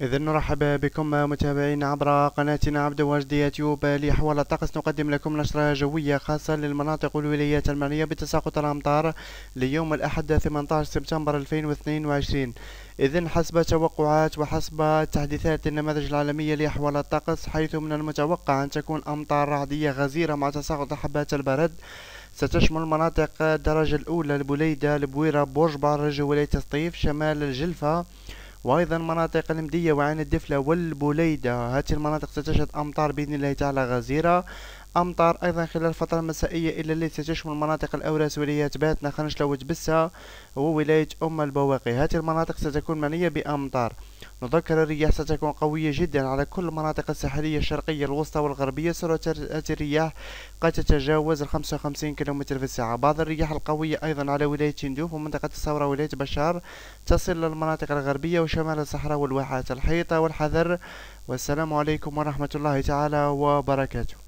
إذا نرحب بكم متابعين عبر قناتنا عبد الواجد يوتيوب لأحوال الطقس نقدم لكم نشرة جوية خاصة للمناطق والولايات المعنية بتساقط الأمطار ليوم الأحد 18 سبتمبر 2022 إذا حسب توقعات وحسب تحديثات النماذج العالمية لأحوال الطقس حيث من المتوقع أن تكون أمطار رعدية غزيرة مع تساقط حبات البرد ستشمل مناطق الدرجة الأولى البليدة البويرة بورجبر رجل ولاية سطيف شمال الجلفة وايضا مناطق المدية وعين الدفلة والبوليدة هذه المناطق ستشهد امطار باذن الله تعالى غزيرة أمطار أيضا خلال الفترة المسائية إلا التي تشمل مناطق الأوراس ولايات باتنا خنشلة وجبسة وولاية أم البواقي هذه المناطق ستكون معنية بأمطار نذكر الرياح ستكون قوية جدا على كل المناطق الساحلية الشرقية الوسطى والغربية سرعة الرياح قد تتجاوز 55 كم في الساعة بعض الرياح القوية أيضا على ولاية تندوف ومنطقة الثورة ولاية بشار تصل للمناطق الغربية وشمال الصحراء والواحات الحيطة والحذر والسلام عليكم ورحمة الله تعالى وبركاته